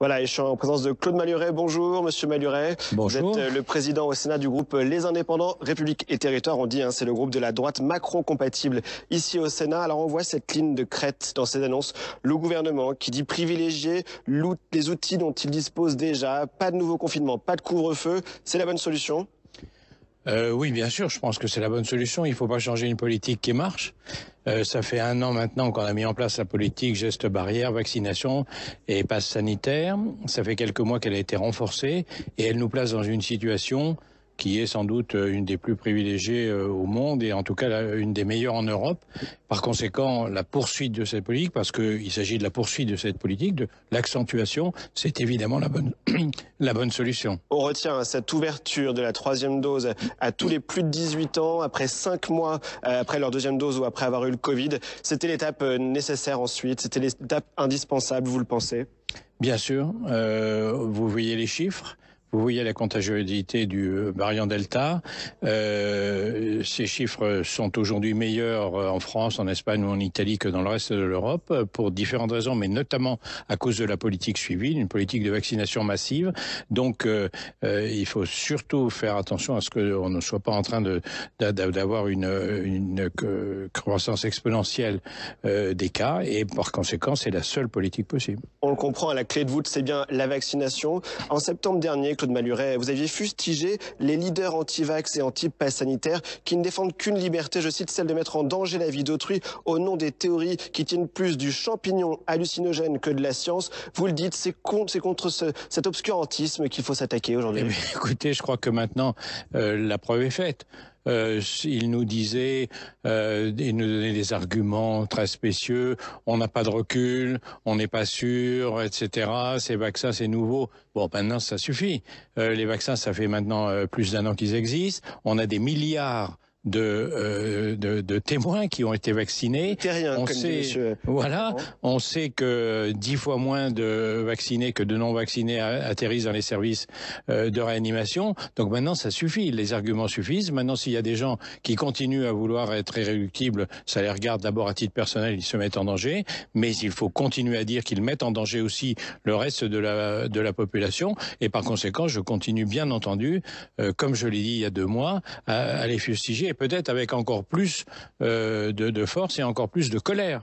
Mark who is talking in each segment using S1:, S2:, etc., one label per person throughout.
S1: Voilà, et je suis en présence de Claude Maluret. Bonjour, monsieur Maluret. Bonjour. Vous êtes euh, le président au Sénat du groupe Les Indépendants, République et Territoire. On dit, hein, c'est le groupe de la droite macro compatible ici au Sénat. Alors, on voit cette ligne de crête dans ces annonces. Le gouvernement qui dit privilégier les outils dont il dispose déjà. Pas de nouveau confinement, pas de couvre-feu. C'est la bonne solution
S2: euh, oui, bien sûr, je pense que c'est la bonne solution. Il ne faut pas changer une politique qui marche. Euh, ça fait un an maintenant qu'on a mis en place la politique geste barrière, vaccination et passe sanitaire. Ça fait quelques mois qu'elle a été renforcée et elle nous place dans une situation qui est sans doute euh, une des plus privilégiées euh, au monde et en tout cas une des meilleures en Europe. Par conséquent, la poursuite de cette politique, parce qu'il s'agit de la poursuite de cette politique, de l'accentuation, c'est évidemment la bonne, la bonne solution.
S1: On retient hein, cette ouverture de la troisième dose à tous les plus de 18 ans, après cinq mois, euh, après leur deuxième dose ou après avoir eu le Covid. C'était l'étape nécessaire ensuite, c'était l'étape indispensable, vous le pensez
S2: Bien sûr, vous voyez les chiffres. Vous voyez la contagiosité du euh, variant Delta. Euh, ces chiffres sont aujourd'hui meilleurs euh, en France, en Espagne ou en Italie que dans le reste de l'Europe pour différentes raisons, mais notamment à cause de la politique suivie, une politique de vaccination massive. Donc, il faut surtout faire attention à ce qu'on ne soit pas en train de, d'avoir une, une croissance exponentielle des cas. Et par conséquent, c'est la seule politique possible.
S1: On le comprend, la clé de voûte, c'est bien la vaccination. En septembre dernier, Claude Maluret, vous aviez fustigé les leaders anti-vax et anti-pass sanitaire qui ne défendent qu'une liberté, je cite, celle de mettre en danger la vie d'autrui au nom des théories qui tiennent plus du champignon hallucinogène que de la science. Vous le dites, c'est contre, cet obscurantisme qu'il faut s'attaquer aujourd'hui.
S2: Eh écoutez, je crois que maintenant, euh, la preuve est faite. Euh, il nous disait, il euh, nous donnait des arguments très spécieux, on n'a pas de recul, on n'est pas sûr, etc. Ces vaccins, c'est nouveau. Bon, maintenant, ça suffit. Euh, les vaccins, ça fait maintenant plus d'un an qu'ils existent. On a des milliards de, euh, de, de, témoins qui ont été vaccinés. on sait, voilà, on sait que dix fois moins de vaccinés que de non vaccinés atterrissent dans les services euh, de réanimation. Donc maintenant, ça suffit. Les arguments suffisent. Maintenant, s'il y a des gens qui continuent à vouloir être irréductibles, ça les regarde d'abord à titre personnel, ils se mettent en danger. Mais il faut continuer à dire qu'ils mettent en danger aussi le reste de la, de la population. Et par conséquent, je continue bien entendu, euh, comme je l'ai dit il y a deux mois, à, à les fustiger peut-être avec encore plus euh, de, force et encore plus de colère.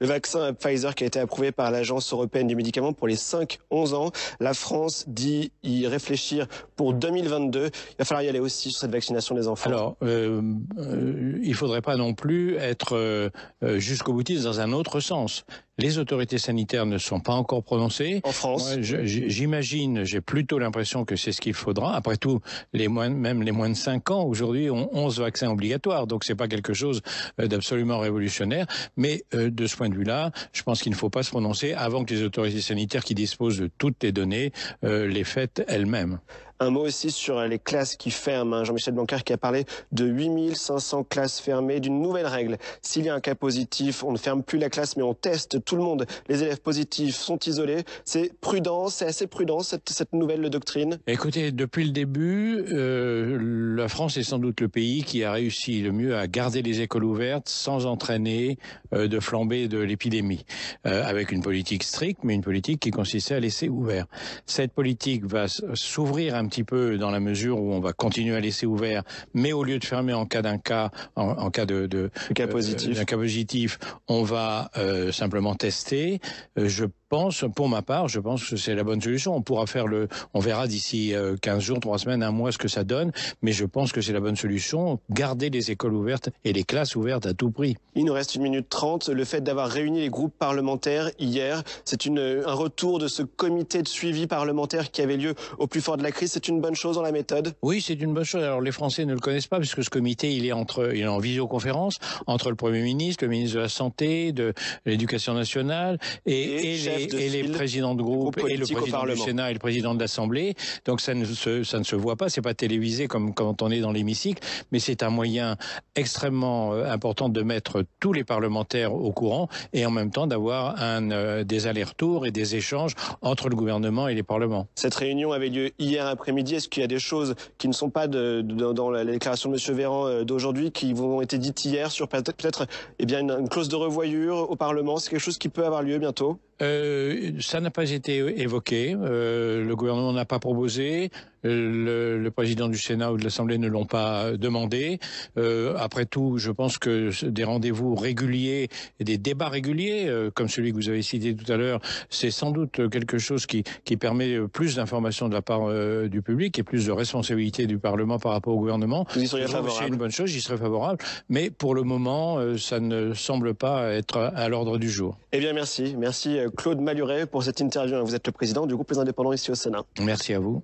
S1: Le vaccin Pfizer qui a été approuvé par l'Agence européenne du médicament pour les 5-11 ans. La France dit y réfléchir pour 2022. Il va falloir y aller aussi sur cette vaccination des enfants. Alors,
S2: euh, euh, il ne faudrait pas non plus être jusqu'au boutiste dans un autre sens. Les autorités sanitaires ne sont pas encore prononcées. En France J'imagine, j'ai plutôt l'impression que c'est ce qu'il faudra. Après tout, les moins, même les moins de 5 ans aujourd'hui ont 11 vaccins obligatoires, donc ce n'est pas quelque chose euh, d'absolument révolutionnaire. Mais euh, de ce point de vue-là, je pense qu'il ne faut pas se prononcer avant que les autorités sanitaires qui disposent de toutes les données euh, les fêtent elles-mêmes.
S1: Un mot aussi sur les classes qui ferment. Hein. Jean-Michel Blanquer qui a parlé de 8500 classes fermées, d'une nouvelle règle. S'il y a un cas positif, on ne ferme plus la classe, mais on teste tout le monde. Les élèves positifs sont isolés. C'est prudent, c'est assez prudent cette, nouvelle doctrine.
S2: Écoutez, depuis le début, euh, la France est sans doute le pays qui a réussi le mieux à garder les écoles ouvertes sans entraîner euh, de flambée de l'épidémie, euh, avec une politique stricte, mais une politique qui consistait à laisser ouvert. Cette politique va s'ouvrir un petit petit peu dans la mesure où on va continuer à laisser ouvert, mais au lieu de fermer en cas d'un cas, en, cas de, cas positif, euh, cas positif, on va euh, simplement tester. Euh, je pense, pour ma part, je pense que c'est la bonne solution. On pourra faire le, on verra d'ici 15 euh, jours, 3 semaines, un mois ce que ça donne, mais je pense que c'est la bonne solution. Garder les écoles ouvertes et les classes ouvertes à tout prix.
S1: Il nous reste une minute trente. Le fait d'avoir réuni les groupes parlementaires hier, c'est un retour de ce comité de suivi parlementaire qui avait lieu au plus fort de la crise. C'est une bonne chose dans la méthode
S2: Oui, c'est une bonne chose. Alors les Français ne le connaissent pas puisque ce comité, il est entre, il est en visioconférence entre le Premier ministre, le ministre de la Santé, de l'Éducation nationale et, et, et les et, les présidents de groupe, et le président du Sénat et le président de l'Assemblée. Donc ça ne se, voit pas, c'est pas télévisé comme quand on est dans l'hémicycle, mais c'est un moyen extrêmement euh, important de mettre tous les parlementaires au courant et en même temps d'avoir un, euh, des allers-retours et des échanges entre le gouvernement et les parlements.
S1: Cette réunion avait lieu hier après-midi. Est-ce qu'il y a des choses qui ne sont pas dans la déclaration de M. Véran euh, d'aujourd'hui qui ont été dites hier sur peut-être peut eh bien une clause de revoyure au Parlement C'est quelque chose qui peut avoir lieu bientôt
S2: euh, ça n'a pas été évoqué. Euh, le gouvernement n'a pas proposé. Euh, le, président du Sénat ou de l'Assemblée ne l'ont pas demandé. après tout, je pense que des rendez-vous réguliers et des débats réguliers, comme celui que vous avez cité tout à l'heure, c'est sans doute quelque chose qui, permet plus d'informations de la part du public et plus de responsabilité du Parlement par rapport au gouvernement. Vous y favorable C'est une bonne chose, j'y serais favorable. Mais pour le moment, ça ne semble pas être à, à l'ordre du jour.
S1: Eh bien, merci. Merci Claude Maluret pour cette interview. Vous êtes le président du groupe Les Indépendants ici au Sénat.
S2: Merci à vous.